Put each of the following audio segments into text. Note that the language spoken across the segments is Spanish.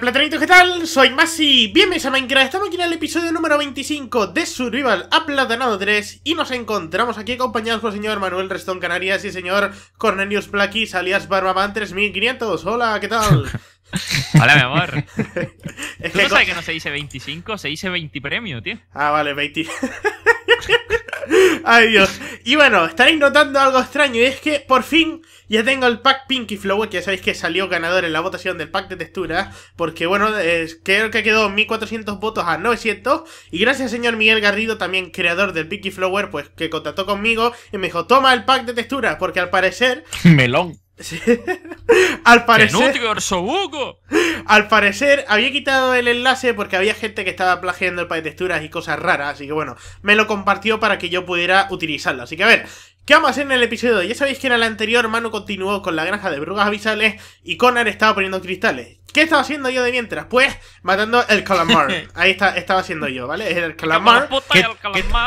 Platanito, ¿qué tal? Soy Masi, bienvenidos a Minecraft, estamos aquí en el episodio número 25 de Survival Aplatanado 3 Y nos encontramos aquí acompañados por el señor Manuel Restón Canarias y el señor Cornelius Plaquis alias Barbaman 3500 Hola, ¿qué tal? Hola, mi amor. ¿Tú no sabes que no se dice 25? Se dice 20 premio, tío. Ah, vale, 20. Ay, Dios. Y bueno, estaréis notando algo extraño y es que por fin ya tengo el pack Pinky Flower, que ya sabéis que salió ganador en la votación del pack de texturas, porque bueno, creo que quedó 1400 votos a 900, y gracias al señor Miguel Garrido, también creador del Pinky Flower, pues que contactó conmigo y me dijo, toma el pack de texturas, porque al parecer... Melón. al parecer. al parecer había quitado el enlace porque había gente que estaba plagiando el país de texturas y cosas raras. Así que bueno, me lo compartió para que yo pudiera utilizarlo. Así que a ver, ¿Qué vamos a hacer en el episodio? Ya sabéis que en el anterior Manu continuó con la granja de brujas avisales y Connor estaba poniendo cristales. ¿Qué estaba haciendo yo de mientras? Pues matando el calamar. Ahí está, estaba haciendo yo, ¿vale? el calamar. ¿Qué,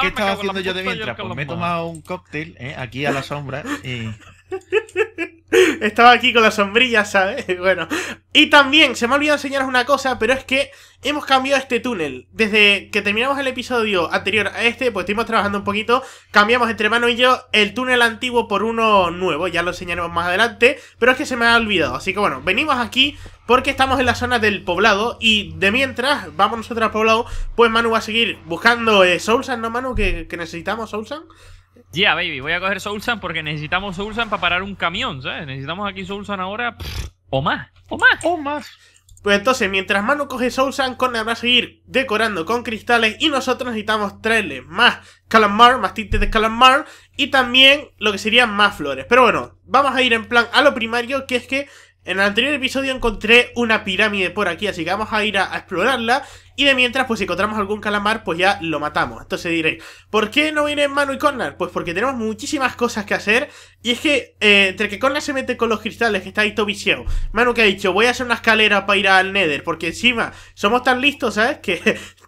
estaba haciendo yo de mientras? Pues me he tomado un cóctel eh, aquí a la sombra y... Estaba aquí con la sombrilla, ¿sabes? Bueno. Y también, se me ha olvidado enseñaros una cosa, pero es que hemos cambiado este túnel. Desde que terminamos el episodio anterior a este, pues estuvimos trabajando un poquito. Cambiamos entre Mano y yo el túnel antiguo por uno nuevo, ya lo enseñaremos más adelante. Pero es que se me ha olvidado. Así que bueno, venimos aquí porque estamos en la zona del poblado y de mientras vamos nosotros al poblado, pues Manu va a seguir buscando eh, Soulsan, ¿no Manu? que necesitamos Soulsan. Ya, baby, voy a coger Soulsan porque necesitamos Soulsan para parar un camión, ¿sabes? Necesitamos aquí Soulsan ahora o más, o más. O más. Pues entonces, mientras Manu coge Soulsan, Conner va a seguir decorando con cristales y nosotros necesitamos traerle más calamar, más tintes de calamar y también lo que serían más flores. Pero bueno, vamos a ir en plan a lo primario, que es que en el anterior episodio encontré una pirámide por aquí, así que vamos a ir a, explorarla. Y de mientras, pues si encontramos algún calamar, pues ya lo matamos. Entonces diréis, ¿por qué no vienen Manu y Connor? Pues porque tenemos muchísimas cosas que hacer. Y es que, eh, entre que Connor se mete con los cristales, que está ahí todo viciado. Manu que ha dicho, voy a hacer una escalera para ir al Nether. Porque encima, somos tan listos, ¿sabes? Que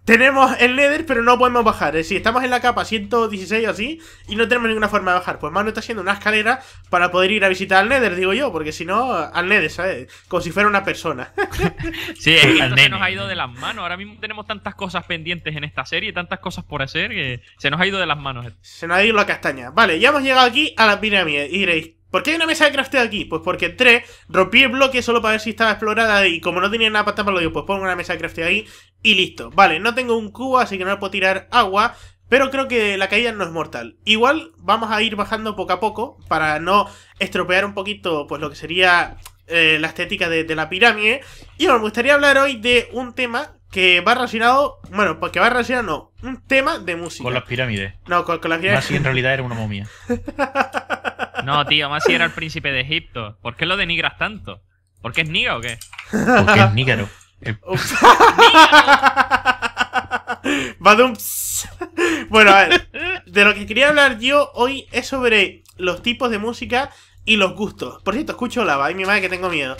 tenemos el Nether, pero no podemos bajar. Es estamos en la capa 116 o así y no tenemos ninguna forma de bajar. Pues Mano está haciendo una escalera para poder ir a visitar al Nether, digo yo, porque si no, al Nether, ¿sabes? Como si fuera una persona. sí, esto se nos ha ido de las manos. Ahora mismo tenemos tantas cosas pendientes en esta serie, tantas cosas por hacer, que se nos ha ido de las manos. Se nos ha ido la castaña. Vale, ya hemos llegado aquí a la pirámide y diréis, ¿Por qué hay una mesa de crafteo aquí? Pues porque entré, rompí el bloque solo para ver si estaba explorada y como no tenía nada para taparlo, digo, pues pongo una mesa de crafteo ahí y listo. Vale, no tengo un cubo, así que no puedo tirar agua, pero creo que la caída no es mortal. Igual vamos a ir bajando poco a poco para no estropear un poquito pues lo que sería eh, la estética de, la pirámide. Y bueno, me gustaría hablar hoy de un tema que va relacionado, bueno, pues que va relacionado, no, un tema de música. Con las pirámides. No, con, las pirámides. si en realidad era una momia. no, tío, si era el príncipe de Egipto. ¿Por qué lo denigras tanto? por qué es niga o qué? Porque es nígaro. Em. Bueno, a ver, de lo que quería hablar yo hoy es sobre los tipos de música y los gustos. Por cierto, escucho la y mi madre que tengo miedo.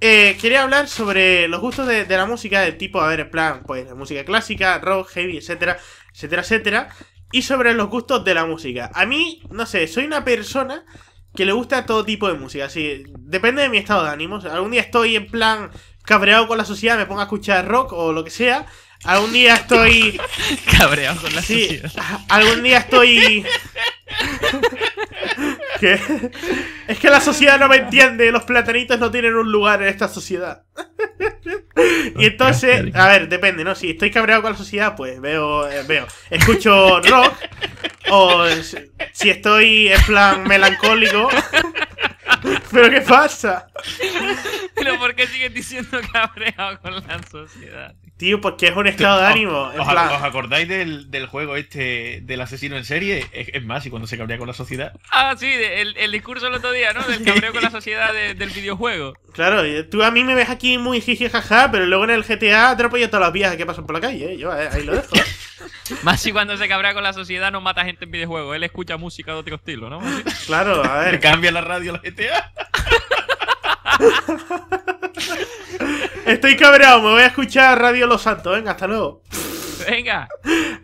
Eh, quería hablar sobre los gustos de, la música, del tipo, a ver, en plan, pues la música clásica, rock, heavy, etcétera, etcétera, etcétera. Y sobre los gustos de la música. A mí, no sé, soy una persona que le gusta todo tipo de música. Así, depende de mi estado de ánimo. algún día estoy en plan cabreado con la sociedad me pongo a escuchar rock o lo que sea. Algún día estoy. cabreado con la sociedad. Algún día estoy. Es que la sociedad no me entiende, los platanitos no tienen un lugar en esta sociedad. y entonces, a ver, depende, ¿no? Si estoy cabreado con la sociedad, pues veo, eh, veo, escucho rock. O si estoy en plan melancólico, ¿Pero qué pasa? ¿Pero por qué sigues diciendo cabreado con la sociedad? Tío, porque es un estado de ánimo. ¿Os, acordáis del, juego este del asesino en serie? Es, más, y cuando se cabrea con la sociedad. Ah, sí, el, discurso del otro día, ¿no? Del cabreo con la sociedad del videojuego. Claro, tú a mí me ves aquí muy jiji jaja, pero luego en el GTA atropello a todas las vías que pasan por la calle. eh, Yo eh, ahí lo dejo. Más si cuando se cabrea con la sociedad no mata gente en videojuegos, él escucha música de otro estilo, ¿no? Claro, a ver. Le cambia la radio la GTA. Estoy cabreado, me voy a escuchar Radio Los Santos, venga, hasta luego. Venga.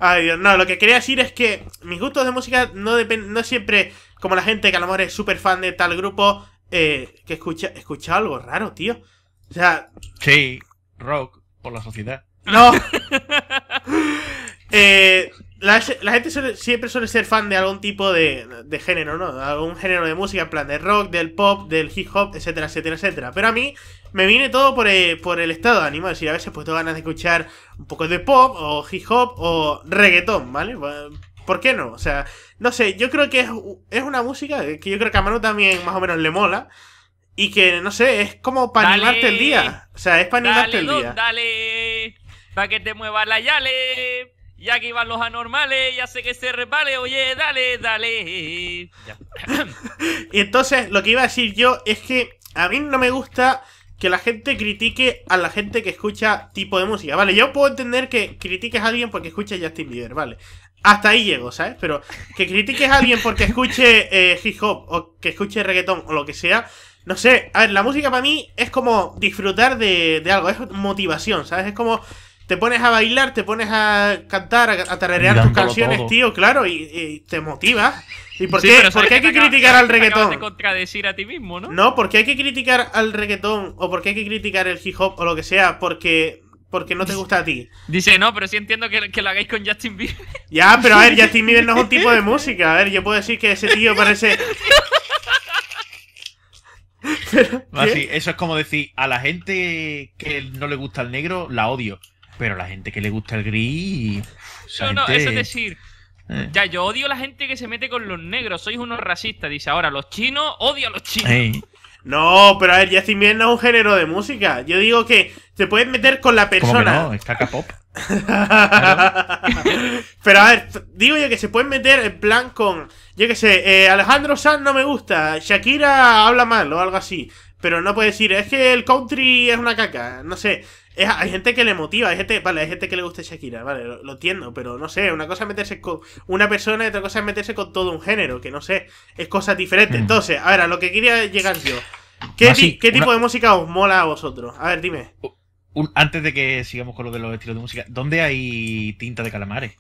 Ay, no, lo que quería decir es que mis gustos de música no dependen, no siempre, como la gente que a lo mejor es súper fan de tal grupo, eh, que escucha, escucha algo raro, tío. O sea... Sí, rock, por la sociedad. No. Eh, la, gente siempre suele ser fan de algún tipo de, género, ¿no? Algún género de música, en plan de rock, del pop, del hip hop, etcétera, etcétera, etcétera. Pero a mí me viene todo por, el estado de ánimo. Es decir, a veces pues tengo ganas de escuchar un poco de pop o hip hop o reggaetón, ¿vale? ¿Por qué no? O sea, no sé, yo creo que es, una música que yo creo que a Manu también más o menos le mola. Y que, no sé, es como para animarte el día. O sea, es para animarte el día. Dale, para que te mueva la yale. Y que van los anormales, ya sé que se repale, oye, dale, dale. y entonces lo que iba a decir yo es que a mí no me gusta que la gente critique a la gente que escucha tipo de música. Vale, yo puedo entender que critiques a alguien porque escucha Justin Bieber, vale. Hasta ahí llego, ¿sabes? Pero que critiques a alguien porque escuche eh, hip hop o que escuche reggaetón o lo que sea, no sé, a ver, la música para mí es como disfrutar de, de algo, es motivación, ¿sabes? Es como te pones a bailar, te pones a cantar, a, tararear tus canciones, tío, claro, y, te motiva. ¿Y por qué, hay que criticar al reggaetón? De contradecir a ti mismo, ¿no? No, porque hay que criticar al reggaetón o porque hay que criticar el hip hop o lo que sea, porque porque no te gusta a ti. Dice, no, pero sí entiendo que, lo hagáis con Justin Bieber. Ya, pero a ver, Justin Bieber no es un tipo de música. A ver, yo puedo decir que ese tío parece... eso es como decir, a la gente que no le gusta el negro, la odio. Pero la gente que le gusta el gris. No, no, eso es decir. Eh. Ya, yo odio la gente que se mete con los negros. Sois unos racistas. Dice ahora, los chinos, odio a los chinos. No, pero a ver, ya sin no un género de música. Yo digo que se pueden meter con la persona. no, es caca pop. pero a ver, digo yo que se pueden meter en plan con. Yo que sé, eh, Alejandro Sanz no me gusta, Shakira habla mal o algo así. Pero no puede decir, es que el country es una caca. No sé hay gente que le motiva, hay gente, vale, hay gente que le gusta Shakira, vale, lo, entiendo, pero no sé, una cosa es meterse con una persona y otra cosa es meterse con todo un género, que no sé, es cosa diferente. Mm. Entonces, a ver, a lo que quería llegar yo. ¿Qué, tipo de música os mola a vosotros? A ver, dime. antes de que sigamos con lo de los estilos de música, ¿dónde hay tinta de calamares?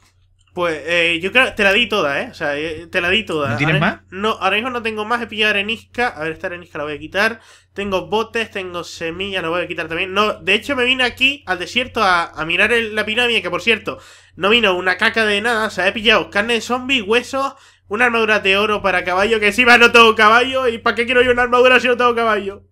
Pues eh, yo creo, te la di toda, ¿eh? O sea, eh, te la di toda. ¿No tienes más? No, ahora mismo no tengo más. He pillado arenisca. A ver, esta arenisca la voy a quitar. Tengo botes, tengo semillas, la voy a quitar también. No, de hecho me vine aquí al desierto a, mirar la pirámide, que por cierto, no vino una caca de nada. O sea, he pillado carne de zombie, huesos, una armadura de oro para caballo, que encima no tengo caballo. ¿Y para qué quiero yo una armadura si no tengo caballo?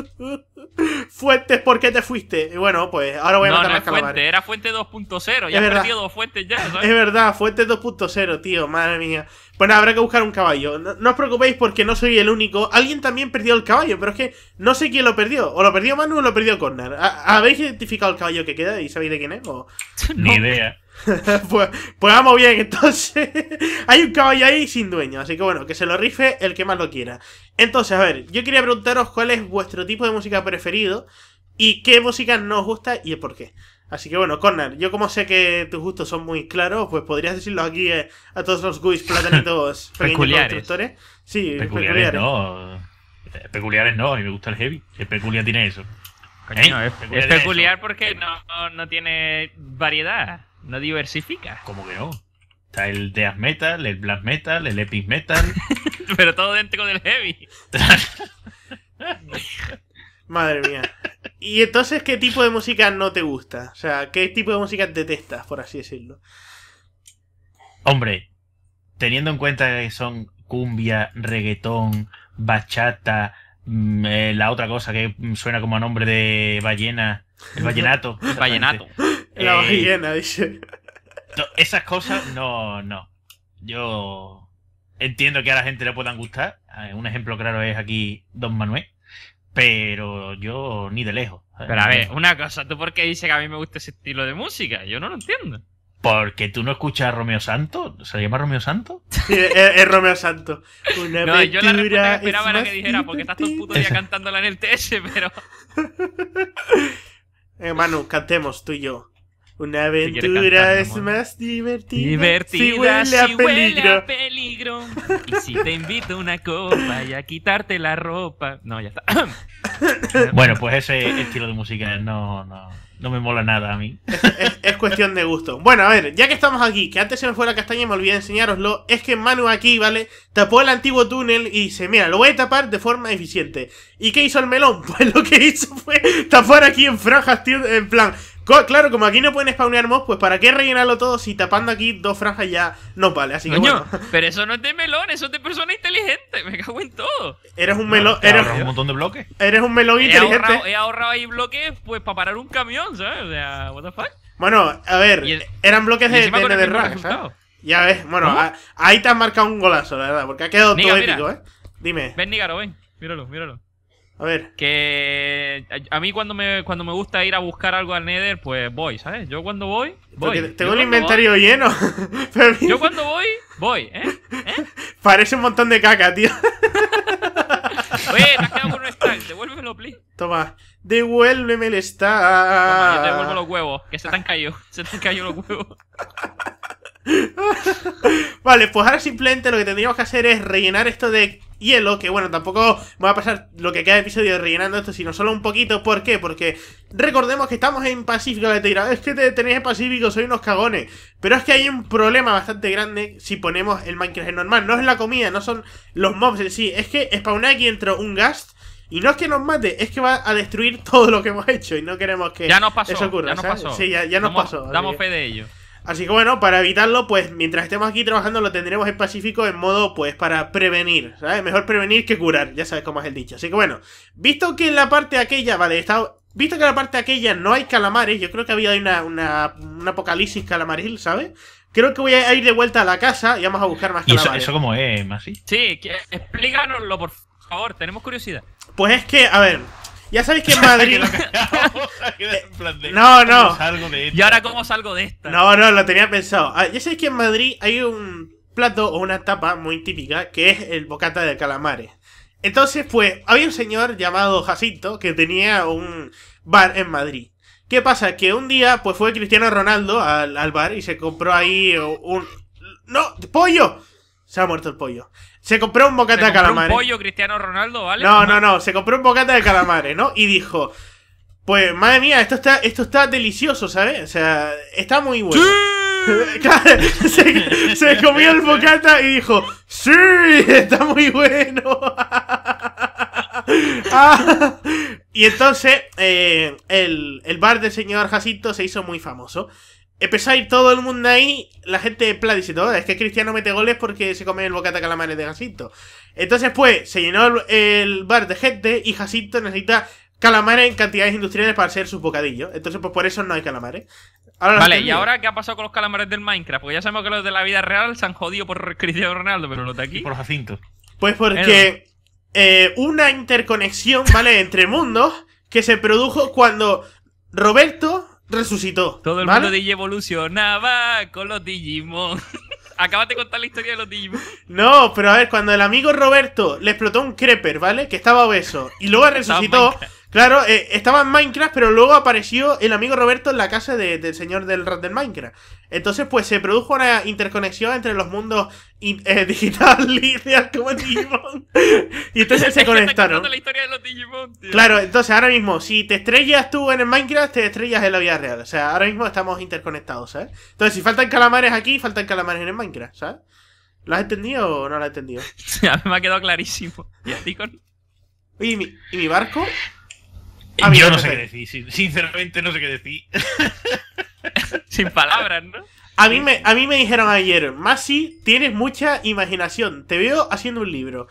Fuentes, ¿por qué te fuiste? Y bueno, pues ahora voy a matar no las era Fuente 2.0, ya he perdido dos fuentes ya, Es verdad, Fuente 2.0, tío, madre mía. Bueno, habrá que buscar un caballo. No, os preocupéis porque no soy el único. Alguien también perdió el caballo, pero es que no sé quién lo perdió. O lo perdió Manu o lo perdió Corner. ¿Habéis identificado el caballo que queda y sabéis de quién es? Ni idea. Pues, pues, vamos bien, entonces hay un caballo ahí sin dueño, así que bueno, que se lo rife el que más lo quiera. Entonces, a ver, yo quería preguntaros cuál es vuestro tipo de música preferido y qué música no os gusta y el por qué. Así que bueno, Connor, yo como sé que tus gustos son muy claros, pues podrías decirlo aquí eh, a todos los guis platanitos peculiares. constructores. Sí, peculiares, No. Eh, peculiares no, a mí me gusta el heavy. El peculiar tiene eso. ¿Eh? es, peculiar, porque no tiene variedad. No diversifica. ¿Cómo que no? Está el death metal, el black metal, el epic metal. Pero todo dentro con el heavy. Madre mía. ¿Y entonces qué tipo de música no te gusta? O sea, ¿qué tipo de música detestas, por así decirlo? Hombre, teniendo en cuenta que son cumbia, reggaetón, bachata, mm, eh, la otra cosa que suena como a nombre de ballena, el vallenato. vallenato. La eh, ballena, dice. Esas cosas, no, no. Yo entiendo que a la gente le puedan gustar. Eh, un ejemplo claro es aquí Don Manuel. Pero yo ni de lejos. Pero a ver, una cosa, ¿tú por qué dices que a mí me gusta ese estilo de música? Yo no lo entiendo. Porque tú no escuchas a Romeo Santo. ¿Se llama Romeo Santo? es, Romeo Santo. no, yo la respuesta que esperaba era que dijera, porque estás todo el puto día cantándola en el TS, pero. eh, Manu, cantemos tú y yo. Una aventura es más divertida. Divertida si huele, peligro. Y si te invito a una copa y a quitarte la ropa. No, ya está. bueno, pues ese estilo de música no, no, me mola nada a mí. Es, cuestión de gusto. Bueno, a ver, ya que estamos aquí, que antes se me fue la castaña y me olvidé de enseñaroslo es que Manu aquí, ¿vale? Tapó el antiguo túnel y dice, mira, lo voy a tapar de forma eficiente. ¿Y qué hizo el melón? Pues lo que hizo fue tapar aquí en franjas, tío, en plan, Claro, como aquí no pueden spawnear mobs, pues ¿para qué rellenarlo todo si tapando aquí dos franjas ya no vale? Así que bueno. Pero eso no es de melón, eso es de persona inteligente. Me cago en todo. Eres un melón. eres un montón de bloques. Eres un melón inteligente. he ahorrado ahí bloques pues para parar un camión, ¿sabes? O sea, what the fuck. Bueno, a ver, eran bloques de, TN de rack. Ya ves, bueno, ahí te han marcado un golazo, la verdad, porque ha quedado todo épico, ¿eh? Dime. Ven, Nígaro, ven. Míralo, míralo. A ver. Que a mí cuando me, cuando me gusta ir a buscar algo al Nether, pues voy, ¿sabes? Yo cuando voy, voy. tengo el inventario lleno. yo cuando voy, voy, ¿eh? ¿Eh? Parece un montón de caca, tío. Oye, te has quedado con un stack, devuélvemelo, please. Toma, devuélveme el stack. Toma, yo te devuelvo los huevos, que se te han caído. Se te han caído los huevos. vale, pues ahora simplemente lo que tendríamos que hacer es rellenar esto de hielo, que bueno, tampoco me va a pasar lo que queda de episodio rellenando esto, sino solo un poquito. ¿Por qué? Porque recordemos que estamos en Pacífico, que te es que te tenéis en Pacífico, soy unos cagones. Pero es que hay un problema bastante grande si ponemos el Minecraft en normal. No es la comida, no son los mobs en sí, es que spawná aquí dentro un ghast. Y no es que nos mate, es que va a destruir todo lo que hemos hecho y no queremos que ya nos pasó, eso ocurra. Ya nos pasó. Sí, ya, nos, pasó. Damos fe de ello. Así que bueno, para evitarlo, pues mientras estemos aquí trabajando lo tendremos en Pacífico en modo pues para prevenir, ¿sabes? Mejor prevenir que curar, ya sabes cómo es el dicho. Así que bueno, visto que en la parte aquella, vale, está... Visto que en la parte aquella no hay calamares, yo creo que había una, una, un apocalipsis calamaril, ¿sabes? Creo que voy a ir de vuelta a la casa y vamos a buscar más calamares. eso, eso cómo es, Masi? Sí, explícanoslo, por favor, tenemos curiosidad. Pues es que, a ver, ya sabéis que en Madrid. no, no. ¿Y ahora cómo salgo de esta? No, no, lo tenía pensado. Ah, ya sabéis que en Madrid hay un plato o una tapa muy típica que es el bocata de calamares. Entonces, pues, había un señor llamado Jacinto que tenía un bar en Madrid. ¿Qué pasa? Que un día, pues fue Cristiano Ronaldo al bar y se compró ahí un. ¡No! ¡Pollo! Se ha muerto el pollo. Se compró un bocata de calamares. un pollo Cristiano Ronaldo, ¿vale? No, no, no. Se compró un bocata de calamares, ¿no? Y dijo, pues, madre mía, esto está, esto está delicioso, ¿sabes? O sea, está muy bueno. se, comió el bocata y dijo, sí, está muy bueno. Ah. y entonces eh, el, el, bar del señor Jacinto se hizo muy famoso. Empezó ir todo el mundo ahí, la gente en y todo oh, es que Cristiano mete goles porque se come el bocata calamares de Jacinto. Entonces, pues, se llenó el, bar de gente y Jacinto necesita calamares en cantidades industriales para hacer sus bocadillos. Entonces, pues por eso no hay calamares. vale, ¿y ahora qué ha pasado con los calamares del Minecraft? Porque ya sabemos que los de la vida real se han jodido por Cristiano Ronaldo, pero no está aquí. por Jacinto. Pues porque eh, una interconexión, ¿vale? Entre mundos que se produjo cuando Roberto resucitó. Todo el mundo DJ evolucionaba con los Digimon. Acabas de contar la historia de los Digimon. No, pero a ver, cuando el amigo Roberto le explotó un creper, ¿vale? Que estaba obeso y luego resucitó. Claro, eh, estaba en Minecraft, pero luego apareció el amigo Roberto en la casa del señor del rat del Minecraft. Entonces, pues se produjo una interconexión entre los mundos digitales y eh, digital como Digimon. y entonces se conectaron. Claro, entonces ahora mismo, si te estrellas tú en el Minecraft, te estrellas en la vida real. O sea, ahora mismo estamos interconectados, ¿sabes? Entonces, si faltan calamares aquí, faltan calamares en el Minecraft, ¿sabes? ¿Lo has entendido o no lo has entendido? a mí me ha quedado clarísimo. ¿Y a mi, ¿y mi barco? Ah, yo no sé qué decir, sinceramente no sé qué decir. Sin palabras, ¿no? A mí, me, a mí me dijeron ayer, Masi, tienes mucha imaginación, te veo haciendo un libro.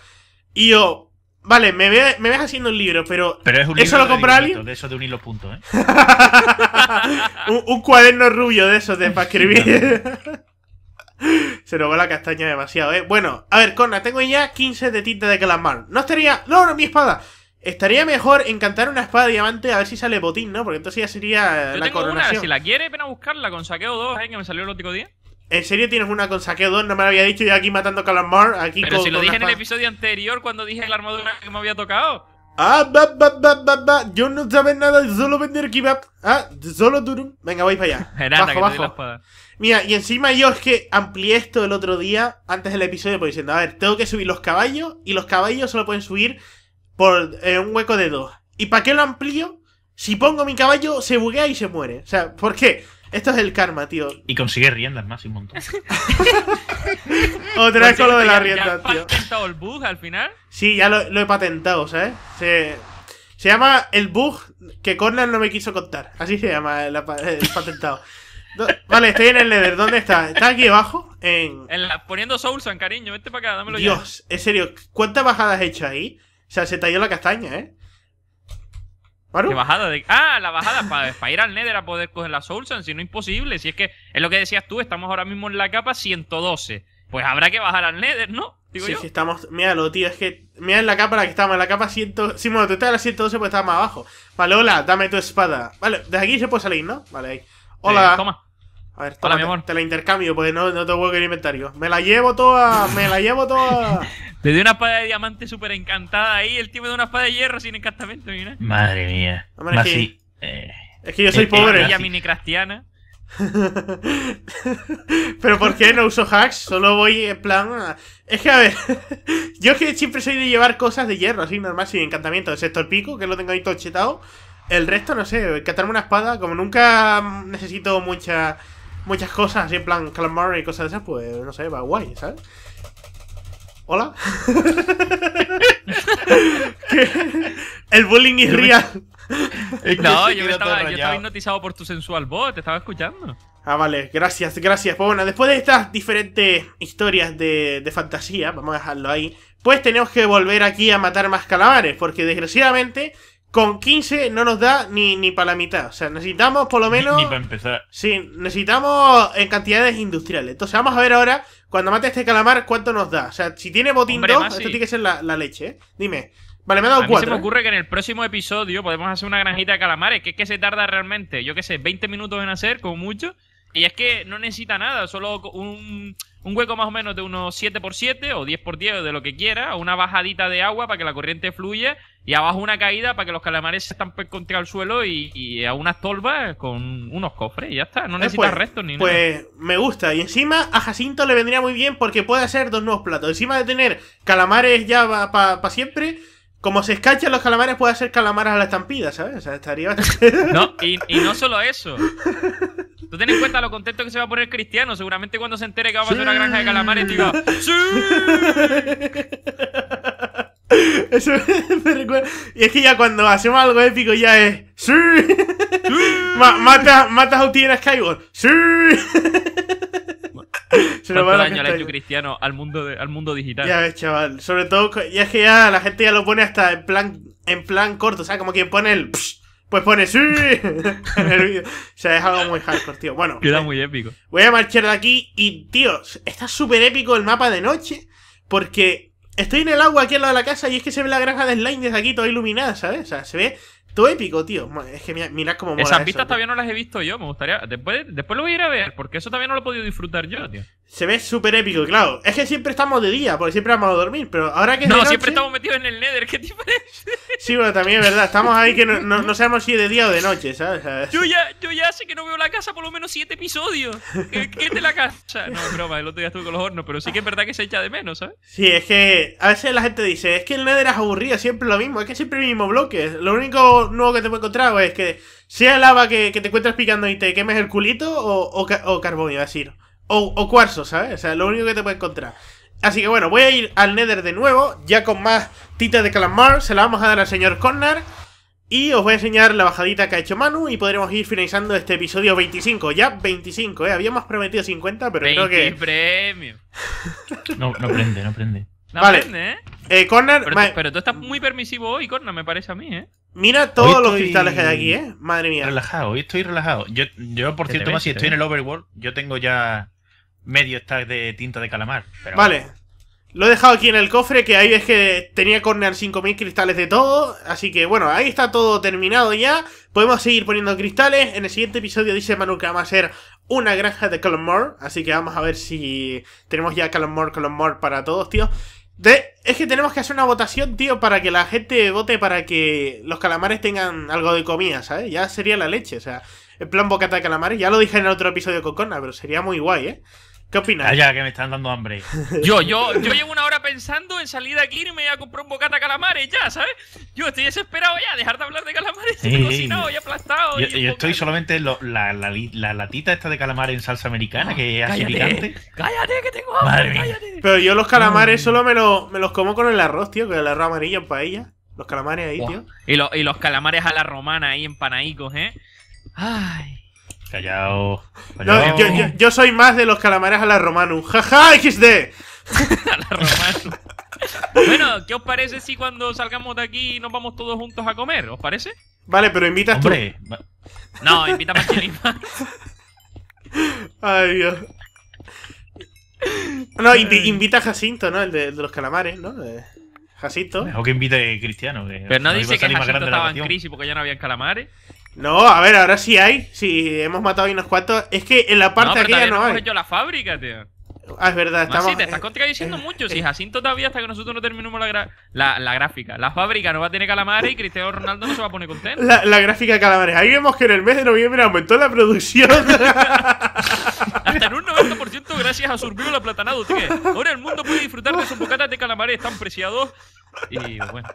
Y yo, vale, me, ve, me ves haciendo un libro, pero, pero un ¿eso lo compra alguien? De eso de un hilo punto, ¿eh? un, cuaderno rubio de esos de para escribir. Se nos va la castaña demasiado, ¿eh? Bueno, a ver, Corna, tengo ya 15 de tinta de calamar. No estaría... No, no, mi espada. Estaría mejor encantar una espada de diamante a ver si sale botín, ¿no? Porque entonces ya sería la tengo coronación. si la quiere, ven a buscarla con saqueo 2, ¿eh? Que me salió el último día? ¿En serio tienes una con saqueo 2? No me lo había dicho yo aquí matando a Calamar. Aquí Pero con, si lo dije en el episodio anterior cuando dije la armadura que me había tocado. Ah, va, va, va, va, va! Yo no sabes nada solo vender kebab. Ah, solo durum. Venga, vais para allá. bajo, bajo. Mira, y encima yo es que amplié esto el otro día, antes del episodio, pues diciendo, a ver, tengo que subir los caballos, y los caballos solo pueden subir por eh, un hueco de dos. ¿Y para qué lo amplío? Si pongo mi caballo, se buguea y se muere. O sea, ¿por qué? Esto es el karma, tío. Y consigue riendas más y un montón. Otra vez con lo de la rienda. tío. ¿Has patentado el bug al final? Sí, ya lo, he patentado, ¿sabes? Se, llama el bug que Cornell no me quiso contar. Así se llama el, patentado. Vale, estoy en el Nether. ¿Dónde está? Está aquí abajo. En... en la, poniendo Soulson, cariño. Vete para acá, dámelo Dios, Dios, en serio. ¿Cuántas bajadas he hecho ahí? O sea, se te ha la castaña, ¿eh? ¿Para ¿Qué bajada Ah, la bajada para, ir al Nether a poder coger la Soul Sand, si no imposible. Si es que es lo que decías tú, estamos ahora mismo en la capa 112. Pues habrá que bajar al Nether, ¿no? Sí, sí, yo. estamos. Míralo, tío, es que. Mira en la capa en que estamos, en la capa 100. Si, bueno, tú estás en la 112, pues estás más abajo. Vale, hola, dame tu espada. Vale, desde aquí se puede salir, ¿no? Vale, ahí. Hola. A ver, Te la intercambio, porque no, no tengo que inventario. Me la llevo toda, me la llevo toda. Te di una espada de diamante súper encantada ahí, el tipo de una espada de hierro sin encantamiento mira. Madre mía. es, que, eh, es que yo soy eh, eh, pobre. Eh, mini cristiana. Pero ¿por qué no uso hacks? Solo voy en plan... Es que a ver, yo es que siempre soy de llevar cosas de hierro, así normal, sin encantamiento, excepto el pico, que lo tengo ahí todo chetado. El resto no sé, catarme una espada, como nunca necesito mucha muchas cosas, así en plan calamar y cosas de esas, pues no sé, va guay, ¿sabes? Hola. El bullying es real. no, yo estaba, yo estaba hipnotizado por tu sensual voz, te estaba escuchando. Ah, vale, gracias, gracias. Pues bueno, después de estas diferentes historias de, de, fantasía, vamos a dejarlo ahí, pues tenemos que volver aquí a matar más calamares, porque desgraciadamente con 15 no nos da ni, ni para la mitad. O sea, necesitamos por lo menos. Ni, para empezar. Sí, necesitamos en cantidades industriales. Entonces, vamos a ver ahora, cuando mate este calamar, cuánto nos da. O sea, si tiene botín 2, esto tiene que ser la, leche, ¿eh? Dime. Vale, me ha dado a se me ¿eh? ocurre que en el próximo episodio podemos hacer una granjita de calamares, que es que se tarda realmente, yo qué sé, 20 minutos en hacer, como mucho. Y es que no necesita nada, solo un, un hueco más o menos de unos 7x7 o 10x10 de lo que quiera, una bajadita de agua para que la corriente fluya y abajo una caída para que los calamares se estampen contra el suelo y, a unas tolvas con unos cofres y ya está, no eh, necesitas pues, restos ni nada. Pues me gusta y encima a Jacinto le vendría muy bien porque puede hacer dos nuevos platos, encima de tener calamares ya para siempre como se escachan los calamares, puede hacer calamares a la estampida, ¿sabes? O sea, estaría No, y, no solo eso. Tú ten en cuenta lo contento que se va a poner Cristiano. Seguramente cuando se entere que va a pasar una granja de calamares, diga ¡Sí! Eso me recuerda. Y es que ya cuando hacemos algo épico ya es. ¡Sí! ¡Sí! matas, a Uti en Skyward. ¡Sí! Cristiano al mundo, al mundo digital? Ya ves, chaval. Sobre todo, ya es que ya la gente ya lo pone hasta en plan, en plan corto, ¿sabes? Como quien pone el... pues pone sí en O sea, es algo muy hardcore, tío. Bueno. Queda eh, muy épico. Voy a marchar de aquí y, tío, está súper épico el mapa de noche. Porque estoy en el agua aquí al lado de la casa y es que se ve la granja de slime desde aquí toda iluminada, ¿sabes? O sea, se ve todo épico, tío. Es que mirad, cómo Esas pistas todavía no las he visto yo. Me gustaría... Después, después lo voy a ir a ver porque eso todavía no lo he podido disfrutar yo, tío. Se ve súper épico, claro. Es que siempre estamos de día, porque siempre vamos a dormir, pero ahora que No, siempre estamos metidos en el Nether, ¿qué te parece? Sí, bueno, también es verdad. Estamos ahí que no, sabemos si de día o de noche, ¿sabes? Yo ya, yo ya sé que no veo la casa por lo menos siete episodios. ¿Qué, es de la casa? No, broma, el otro día estuve con los hornos, pero sí que es verdad que se echa de menos, ¿sabes? Sí, es que a veces la gente dice, es que el Nether es aburrido, siempre lo mismo, es que siempre el mismo bloque. Lo único nuevo que te puedo encontrar es que sea lava que, que te encuentras picando y te quemes el culito o, o, o carbón, iba a decir o, cuarzo, ¿sabes? O sea, lo único que te puede encontrar. Así que bueno, voy a ir al Nether de nuevo, ya con más tita de calamar, se la vamos a dar al señor Connor. Y os voy a enseñar la bajadita que ha hecho Manu y podremos ir finalizando este episodio 25. Ya 25, ¿eh? Habíamos prometido 50, pero creo que... premio! no, prende, no prende. No vale. prende, ¿eh? eh Connor... Pero, tú estás muy permisivo hoy, Connor, me parece a mí, ¿eh? Mira todos los cristales que hay aquí, ¿eh? Madre mía. Relajado, hoy estoy relajado. Yo, por cierto, si estoy en eh? el Overworld, yo tengo ya medio stack de tinta de calamar. Pero... Vale. Lo he dejado aquí en el cofre, que ahí es que tenía Corner 5000 cristales de todo. Así que bueno, ahí está todo terminado ya. Podemos seguir poniendo cristales. En el siguiente episodio dice Manu que vamos a hacer una granja de calamar. Así que vamos a ver si tenemos ya calamar, More para todos, tío. Es que tenemos que hacer una votación, tío, para que la gente vote para que los calamares tengan algo de comida, ¿sabes? Ya sería la leche, o sea, el plan bocata de calamares. Ya lo dije en el otro episodio con Corna, pero sería muy guay, ¿eh? ¿Qué opinas? Allá, que me están dando hambre. Yo, yo, yo llevo una hora pensando en salir de aquí y me voy a comprar un bocata calamares ya, ¿sabes? Yo estoy desesperado ya, dejar de hablar de calamares. estoy cocinado y aplastado. Yo, y estoy solamente la, latita esta de calamares en salsa americana, que es así picante. Cállate, que tengo hambre, cállate. Pero yo los calamares solo me, me los como con el arroz, tío, que el arroz amarillo en paella. Los calamares ahí, tío. Y, los calamares a la romana ahí empanadicos, ¿eh? Ay. Callao. yo, soy más de los calamares a la Romanu. ¡Jaja, XD! a la Romanu. bueno, ¿qué os parece si cuando salgamos de aquí nos vamos todos juntos a comer? ¿Os parece? Vale, pero invitas tú. No, invita a Chilima. Ay, Dios. No, invita a Jacinto, ¿no? El de, los calamares, ¿no? Jacinto. O que invite a Cristiano. pero no dice que Jacinto estaba en crisis porque ya no había calamares. No, a ver, ahora sí hay. si hemos matado a unos cuantos. Es que en la parte no, pero aquella no hay. Yo la fábrica, tío. Ah, es verdad, estamos... No, sí, te estás contradiciendo mucho. si si Jacinto todavía hasta que nosotros no terminemos la, gra... la, gráfica. La fábrica no va a tener calamares y Cristiano Ronaldo no se va a poner contento. La, gráfica de calamares. Ahí vemos que en el mes de noviembre aumentó la producción. hasta en un 90% gracias a Survival Aplatanado, tío. Ahora el mundo puede disfrutar de sus bocatas de calamares tan preciados y bueno.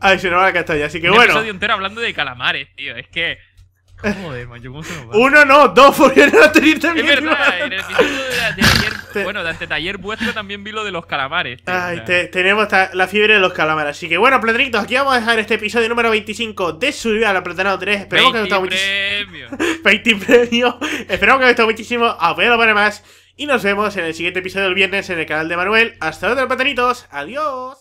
Ay, se nos va la castaña, así que Un bueno. episodio entero hablando de calamares, tío. Es que. ¿cómo Uno no, dos, por no tenéis también. Es verdad, en el episodio de, ayer. Bueno, de este taller vuestro también vi lo de los calamares. Ay, tenemos la fiebre de los calamares. Así que bueno, platanitos, aquí vamos a dejar este episodio número 25 de Subir a la Platanado 3. Esperamos que os haya gustado muchísimo. 20 ah, premios. Esperamos que os haya gustado muchísimo. Apoyadlo para más. Y nos vemos en el siguiente episodio del viernes en el canal de Manuel. Hasta luego, platanitos. Adiós.